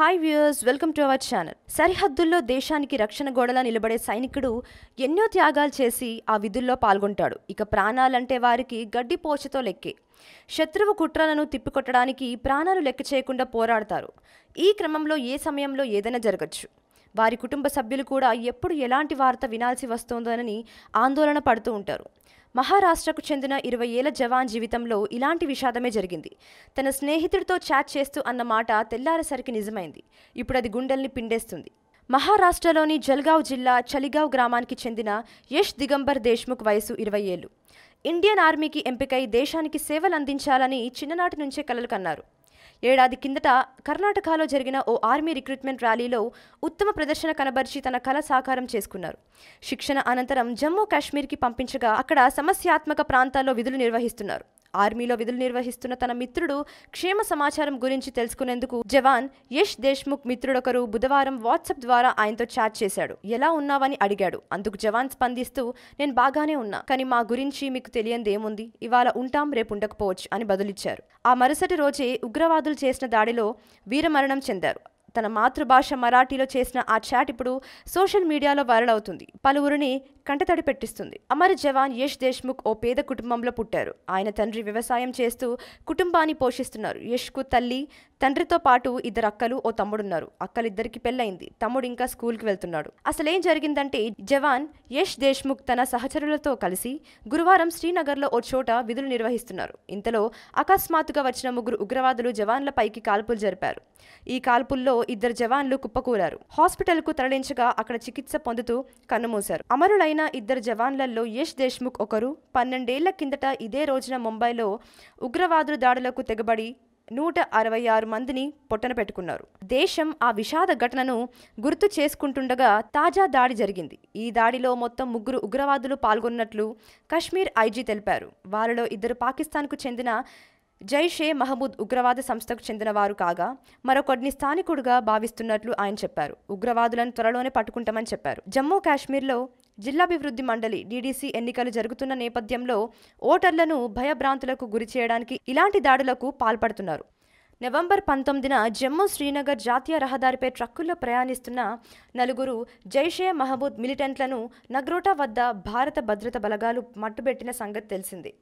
hi viewers welcome to our channel సరిహద్దుల్లో దేశానికి రక్షణ గోడలా నిలబడే సైనికుడు ఎన్నో త్యాగాలు చేసి ఆ విధుల్లో పాల్గొంటాడు ఇక ప్రాణాలంటే వారికి గడ్డి పోచతో లెక్కే శత్రువు కుట్రలను తిప్పికొట్టడానికి ప్రాణాలు లెక్క చేయకుండా పోరాడతారు ఈ క్రమంలో ఏ సమయంలో ఏదైనా జరగచ్చు వారి కుటుంబ సభ్యులు కూడా ఎప్పుడు ఎలాంటి వార్త వినాల్సి వస్తోందోనని ఆందోళన పడుతూ ఉంటారు మహారాష్ట్రకు చెందిన ఇరవై ఏళ్ల జవాన్ జీవితంలో ఇలాంటి విషాదమే జరిగింది తన స్నేహితుడితో చాట్ చేస్తూ అన్న మాట తెల్లారసరికి నిజమైంది ఇప్పుడు అది గుండెల్ని పిండేస్తుంది మహారాష్ట్రలోని జల్గావ్ జిల్లా చలిగావ్ గ్రామానికి చెందిన యష్ దిగంబర్ దేశ్ముఖ్ వయసు ఇరవై ఏళ్ళు ఇండియన్ ఆర్మీకి ఎంపికై దేశానికి సేవలు అందించాలని చిన్ననాటి నుంచే కలలు కన్నారు ఏడాది కిందట కర్ణాటకలో జరిగిన ఓ ఆర్మీ రిక్రూట్మెంట్ ర్యాలీలో ఉత్తమ ప్రదర్శన కనబరిచి తన కళ సాకారం చేసుకున్నారు శిక్షణ అనంతరం జమ్మూ కాశ్మీర్కి పంపించగా అక్కడ సమస్యాత్మక ప్రాంతాల్లో విధులు నిర్వహిస్తున్నారు ఆర్మీలో విధులు నిర్వహిస్తున్న తన మిత్రుడు క్షేమ సమాచారం గురించి తెలుసుకునేందుకు జవాన్ యష్ దేశ్ముఖ్ మిత్రుడొకరు బుధవారం వాట్సాప్ ద్వారా ఆయనతో చాట్ చేశాడు ఎలా ఉన్నావని అడిగాడు అందుకు జవాన్ స్పందిస్తూ నేను బాగానే ఉన్నా కానీ మా గురించి మీకు తెలియంది ఏముంది ఇవాళ ఉంటాం రేపు ఉండకపోవచ్చు అని బదులిచ్చారు ఆ మరుసటి రోజే ఉగ్రవాదులు చేసిన దాడిలో వీరమరణం చెందారు తన మాతృభాష మరాఠీలో చేసిన ఆ చాట్ ఇప్పుడు సోషల్ మీడియాలో వైరల్ అవుతుంది పలువురిని కంటతడి పెట్టిస్తుంది అమర జవాన్ యష్ దేశ్ముఖ్ ఓ పేద కుటుంబంలో పుట్టారు ఆయన తండ్రి వ్యవసాయం చేస్తూ కుటుంబాన్ని పోషిస్తున్నారు యష్కు తల్లి తండ్రితో పాటు ఇద్దరు అక్కలు ఓ తమ్ముడున్నారు అక్కలిద్దరికి పెళ్ళయింది తమ్ముడు ఇంకా స్కూల్కి వెళ్తున్నాడు అసలేం జరిగిందంటే జవాన్ యష్ దేశ్ముఖ్ తన సహచరులతో కలిసి గురువారం శ్రీనగర్లో ఓ చోట విధులు నిర్వహిస్తున్నారు ఇంతలో అకస్మాత్తుగా వచ్చిన ముగ్గురు ఉగ్రవాదులు జవాన్లపైకి కాల్పులు జరిపారు ఈ కాల్పుల్లో ఇద్దరు జవాన్లు కుప్పకూలారు హాస్పిటల్కు తరలించగా అక్కడ చికిత్స పొందుతూ కన్నుమూశారు అమరులైన చనిపోయిన ఇద్దరు జవాన్లలో యష్ దేశ్ముఖ్ ఒకరు పన్నెండేళ్ల కిందట ఇదే రోజున ముంబైలో ఉగ్రవాదుల దాడులకు తెగబడి నూట అరవై ఆరు మందిని పొట్టన పెట్టుకున్నారు దేశం ఆ విషాద ఘటనను గుర్తు చేసుకుంటుండగా తాజా దాడి జరిగింది ఈ దాడిలో మొత్తం ముగ్గురు ఉగ్రవాదులు పాల్గొన్నట్లు కశ్మీర్ ఐజీ తెలిపారు వారిలో ఇద్దరు పాకిస్తాన్కు చెందిన జైషే మహమూద్ ఉగ్రవాద సంస్థకు చెందినవారు కాగా మరొకడిని స్థానికుడుగా భావిస్తున్నట్లు ఆయన చెప్పారు ఉగ్రవాదులను త్వరలోనే పట్టుకుంటామని చెప్పారు జమ్మూ కాశ్మీర్లో జిల్లాభివృద్ధి మండలి డీడీసీ ఎన్నికలు జరుగుతున్న నేపథ్యంలో ఓటర్లను భయభ్రాంతులకు గురి చేయడానికి ఇలాంటి దాడులకు పాల్పడుతున్నారు నవంబర్ పంతొమ్మిదిన జమ్మూ శ్రీనగర్ జాతీయ రహదారిపై ట్రక్కుల్లో ప్రయాణిస్తున్న నలుగురు జైషే మహబూద్ మిలిటెంట్లను నగ్రోటా వద్ద భారత భద్రత బలగాలు మట్టుబెట్టిన సంగతి తెలిసింది